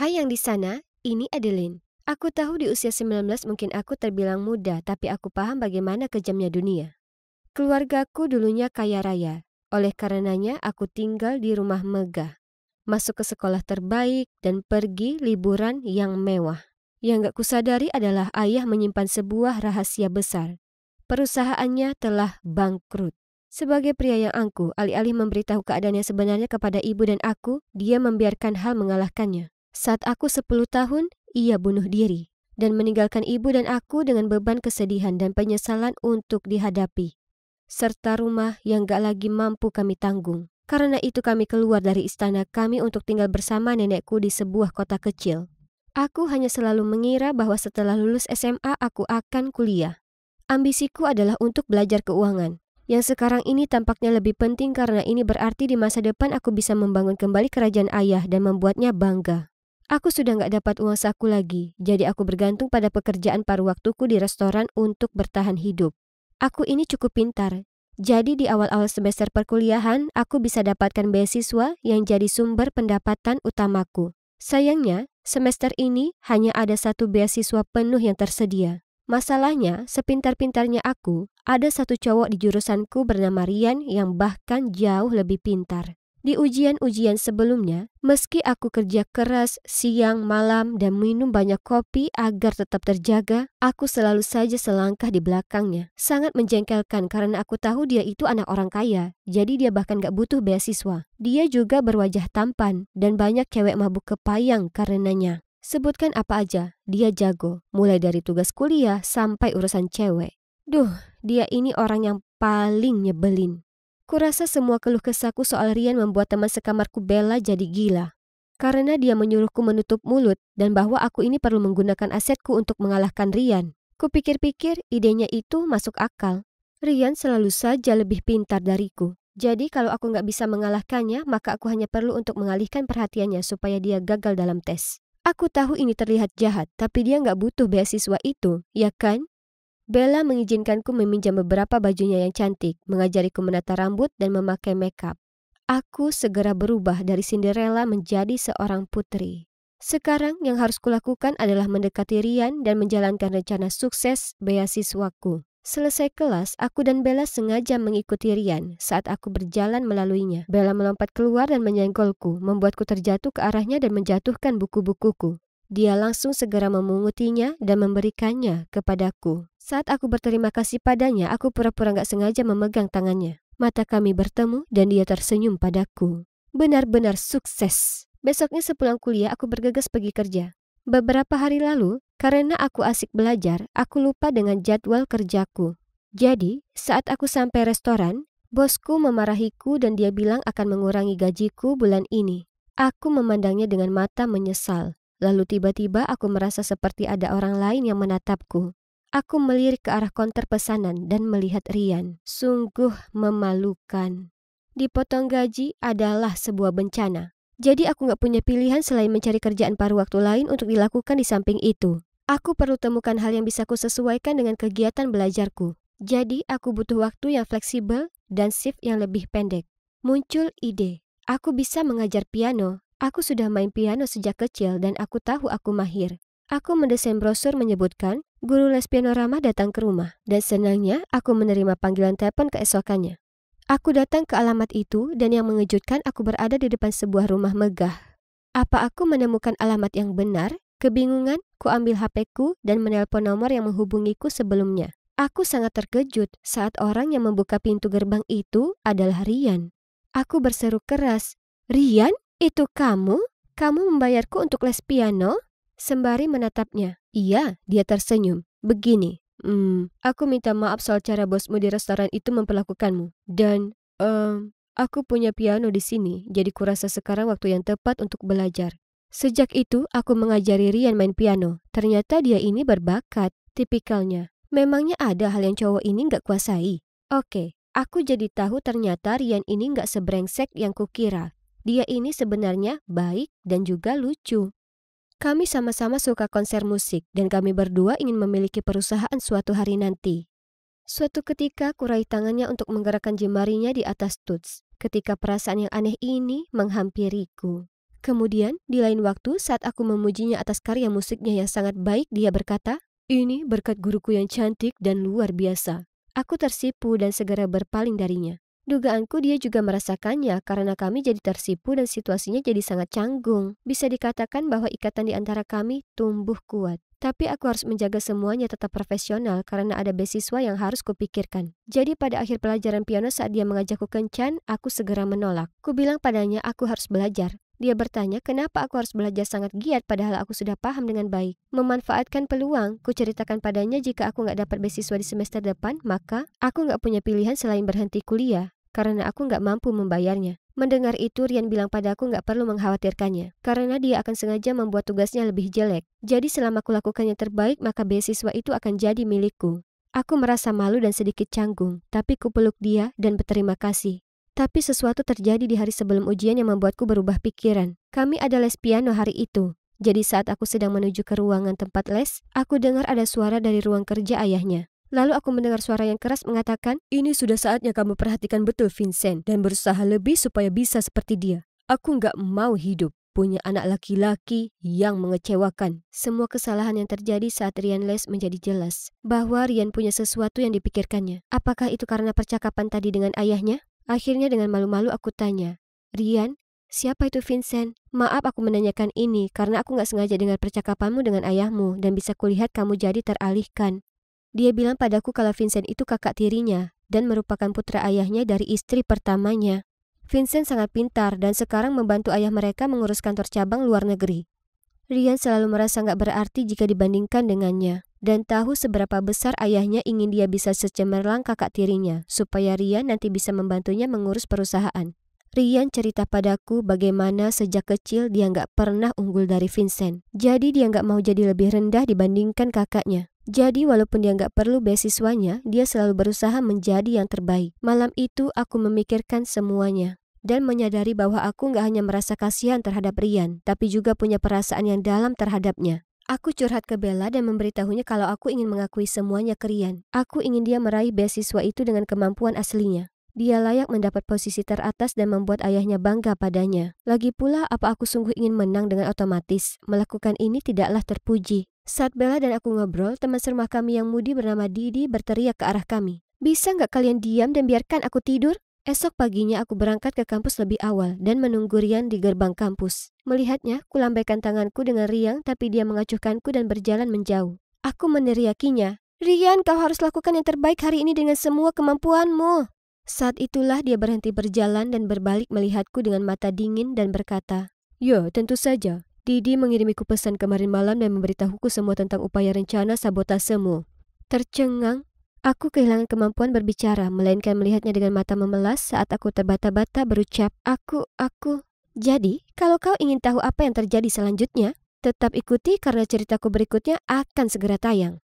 Hai yang di sana, ini Adeline. Aku tahu di usia 19 mungkin aku terbilang muda, tapi aku paham bagaimana kejamnya dunia. Keluargaku dulunya kaya raya. Oleh karenanya, aku tinggal di rumah megah. Masuk ke sekolah terbaik dan pergi liburan yang mewah. Yang gak kusadari adalah ayah menyimpan sebuah rahasia besar. Perusahaannya telah bangkrut. Sebagai pria yang angkuh, alih-alih memberitahu keadaannya sebenarnya kepada ibu dan aku, dia membiarkan hal mengalahkannya. Saat aku sepuluh tahun, ia bunuh diri dan meninggalkan ibu dan aku dengan beban kesedihan dan penyesalan untuk dihadapi, serta rumah yang gak lagi mampu kami tanggung. Karena itu kami keluar dari istana kami untuk tinggal bersama nenekku di sebuah kota kecil. Aku hanya selalu mengira bahwa setelah lulus SMA aku akan kuliah. Ambisiku adalah untuk belajar keuangan, yang sekarang ini tampaknya lebih penting karena ini berarti di masa depan aku bisa membangun kembali kerajaan ayah dan membuatnya bangga. Aku sudah nggak dapat uang saku lagi, jadi aku bergantung pada pekerjaan paruh waktuku di restoran untuk bertahan hidup. Aku ini cukup pintar, jadi di awal-awal semester perkuliahan, aku bisa dapatkan beasiswa yang jadi sumber pendapatan utamaku. Sayangnya, semester ini hanya ada satu beasiswa penuh yang tersedia. Masalahnya, sepintar-pintarnya aku, ada satu cowok di jurusanku bernama Rian yang bahkan jauh lebih pintar. Di ujian-ujian sebelumnya, meski aku kerja keras siang, malam, dan minum banyak kopi agar tetap terjaga, aku selalu saja selangkah di belakangnya. Sangat menjengkelkan karena aku tahu dia itu anak orang kaya, jadi dia bahkan gak butuh beasiswa. Dia juga berwajah tampan, dan banyak cewek mabuk kepayang karenanya. Sebutkan apa aja, dia jago, mulai dari tugas kuliah sampai urusan cewek. Duh, dia ini orang yang paling nyebelin. Kurasa semua keluh kesahku soal Rian membuat teman sekamarku Bella jadi gila. Karena dia menyuruhku menutup mulut dan bahwa aku ini perlu menggunakan asetku untuk mengalahkan Rian. Kupikir-pikir idenya itu masuk akal. Rian selalu saja lebih pintar dariku. Jadi kalau aku nggak bisa mengalahkannya, maka aku hanya perlu untuk mengalihkan perhatiannya supaya dia gagal dalam tes. Aku tahu ini terlihat jahat, tapi dia nggak butuh beasiswa itu, ya kan? Bella mengizinkanku meminjam beberapa bajunya yang cantik, mengajariku menata rambut dan memakai makeup. Aku segera berubah dari Cinderella menjadi seorang putri. Sekarang yang harus kulakukan adalah mendekati Rian dan menjalankan rencana sukses beasiswaku. Selesai kelas, aku dan Bella sengaja mengikuti Rian saat aku berjalan melaluinya. Bella melompat keluar dan menyenggolku, membuatku terjatuh ke arahnya dan menjatuhkan buku-bukuku. Dia langsung segera memungutinya dan memberikannya kepadaku. Saat aku berterima kasih padanya, aku pura-pura gak sengaja memegang tangannya. Mata kami bertemu dan dia tersenyum padaku. Benar-benar sukses. Besoknya sepulang kuliah aku bergegas pergi kerja. Beberapa hari lalu, karena aku asik belajar, aku lupa dengan jadwal kerjaku. Jadi, saat aku sampai restoran, bosku memarahiku dan dia bilang akan mengurangi gajiku bulan ini. Aku memandangnya dengan mata menyesal. Lalu tiba-tiba aku merasa seperti ada orang lain yang menatapku. Aku melirik ke arah konter pesanan dan melihat Rian. Sungguh memalukan. Dipotong gaji adalah sebuah bencana. Jadi aku nggak punya pilihan selain mencari kerjaan paruh waktu lain untuk dilakukan di samping itu. Aku perlu temukan hal yang bisa kusesuaikan dengan kegiatan belajarku. Jadi aku butuh waktu yang fleksibel dan shift yang lebih pendek. Muncul ide. Aku bisa mengajar piano. Aku sudah main piano sejak kecil dan aku tahu aku mahir. Aku mendesain brosur menyebutkan Guru les pianorama datang ke rumah, dan senangnya aku menerima panggilan telepon keesokannya. Aku datang ke alamat itu, dan yang mengejutkan aku berada di depan sebuah rumah megah. Apa aku menemukan alamat yang benar? Kebingungan, ku ambil HP-ku dan menelpon nomor yang menghubungiku sebelumnya. Aku sangat terkejut saat orang yang membuka pintu gerbang itu adalah Rian. Aku berseru keras, Rian, itu kamu? Kamu membayarku untuk les piano? sembari menatapnya. Iya, dia tersenyum. Begini, hmm, aku minta maaf soal cara bosmu di restoran itu memperlakukanmu. Dan, um, aku punya piano di sini, jadi kurasa sekarang waktu yang tepat untuk belajar. Sejak itu, aku mengajari Rian main piano. Ternyata dia ini berbakat, tipikalnya. Memangnya ada hal yang cowok ini nggak kuasai? Oke, aku jadi tahu ternyata Rian ini nggak sebrengsek yang kukira. Dia ini sebenarnya baik dan juga lucu. Kami sama-sama suka konser musik dan kami berdua ingin memiliki perusahaan suatu hari nanti. Suatu ketika kurai tangannya untuk menggerakkan jemarinya di atas tuts ketika perasaan yang aneh ini menghampiriku. Kemudian, di lain waktu saat aku memujinya atas karya musiknya yang sangat baik, dia berkata, ini berkat guruku yang cantik dan luar biasa. Aku tersipu dan segera berpaling darinya. Dugaanku dia juga merasakannya karena kami jadi tersipu dan situasinya jadi sangat canggung. Bisa dikatakan bahwa ikatan di antara kami tumbuh kuat. Tapi aku harus menjaga semuanya tetap profesional karena ada beasiswa yang harus kupikirkan. Jadi pada akhir pelajaran piano saat dia mengajakku kencan, aku segera menolak. Kubilang padanya aku harus belajar. Dia bertanya kenapa aku harus belajar sangat giat padahal aku sudah paham dengan baik. Memanfaatkan peluang, ku ceritakan padanya jika aku nggak dapat beasiswa di semester depan, maka aku nggak punya pilihan selain berhenti kuliah karena aku nggak mampu membayarnya. Mendengar itu, Rian bilang padaku nggak perlu mengkhawatirkannya, karena dia akan sengaja membuat tugasnya lebih jelek. Jadi selama aku yang terbaik, maka beasiswa itu akan jadi milikku. Aku merasa malu dan sedikit canggung, tapi ku peluk dia dan berterima kasih. Tapi sesuatu terjadi di hari sebelum ujian yang membuatku berubah pikiran. Kami ada les piano hari itu. Jadi saat aku sedang menuju ke ruangan tempat les, aku dengar ada suara dari ruang kerja ayahnya. Lalu aku mendengar suara yang keras mengatakan, ini sudah saatnya kamu perhatikan betul Vincent dan berusaha lebih supaya bisa seperti dia. Aku nggak mau hidup punya anak laki-laki yang mengecewakan. Semua kesalahan yang terjadi saat Rian les menjadi jelas bahwa Rian punya sesuatu yang dipikirkannya. Apakah itu karena percakapan tadi dengan ayahnya? Akhirnya dengan malu-malu aku tanya, Rian, Siapa itu Vincent? Maaf aku menanyakan ini karena aku nggak sengaja dengar percakapanmu dengan ayahmu dan bisa kulihat kamu jadi teralihkan. Dia bilang padaku kalau Vincent itu kakak tirinya dan merupakan putra ayahnya dari istri pertamanya. Vincent sangat pintar dan sekarang membantu ayah mereka mengurus kantor cabang luar negeri. Rian selalu merasa nggak berarti jika dibandingkan dengannya dan tahu seberapa besar ayahnya ingin dia bisa secemerlang kakak tirinya supaya Rian nanti bisa membantunya mengurus perusahaan. Rian cerita padaku bagaimana sejak kecil dia nggak pernah unggul dari Vincent. Jadi dia nggak mau jadi lebih rendah dibandingkan kakaknya. Jadi walaupun dia nggak perlu beasiswanya, dia selalu berusaha menjadi yang terbaik. Malam itu aku memikirkan semuanya dan menyadari bahwa aku nggak hanya merasa kasihan terhadap Rian, tapi juga punya perasaan yang dalam terhadapnya. Aku curhat ke Bella dan memberitahunya kalau aku ingin mengakui semuanya ke Rian. Aku ingin dia meraih beasiswa itu dengan kemampuan aslinya. Dia layak mendapat posisi teratas dan membuat ayahnya bangga padanya. Lagi pula, apa aku sungguh ingin menang dengan otomatis? Melakukan ini tidaklah terpuji. Saat Bella dan aku ngobrol, teman serumah kami yang mudi bernama Didi berteriak ke arah kami. Bisa nggak kalian diam dan biarkan aku tidur? Esok paginya aku berangkat ke kampus lebih awal dan menunggu Rian di gerbang kampus. Melihatnya, kulambaikan tanganku dengan riang tapi dia mengacuhkanku dan berjalan menjauh. Aku meneriakinya. Rian, kau harus lakukan yang terbaik hari ini dengan semua kemampuanmu. Saat itulah dia berhenti berjalan dan berbalik melihatku dengan mata dingin dan berkata, Yo, ya, tentu saja. Didi mengirimiku pesan kemarin malam dan memberitahuku semua tentang upaya rencana sabotasemu. Tercengang, aku kehilangan kemampuan berbicara, melainkan melihatnya dengan mata memelas saat aku terbata-bata berucap, Aku, aku. Jadi, kalau kau ingin tahu apa yang terjadi selanjutnya, tetap ikuti karena ceritaku berikutnya akan segera tayang.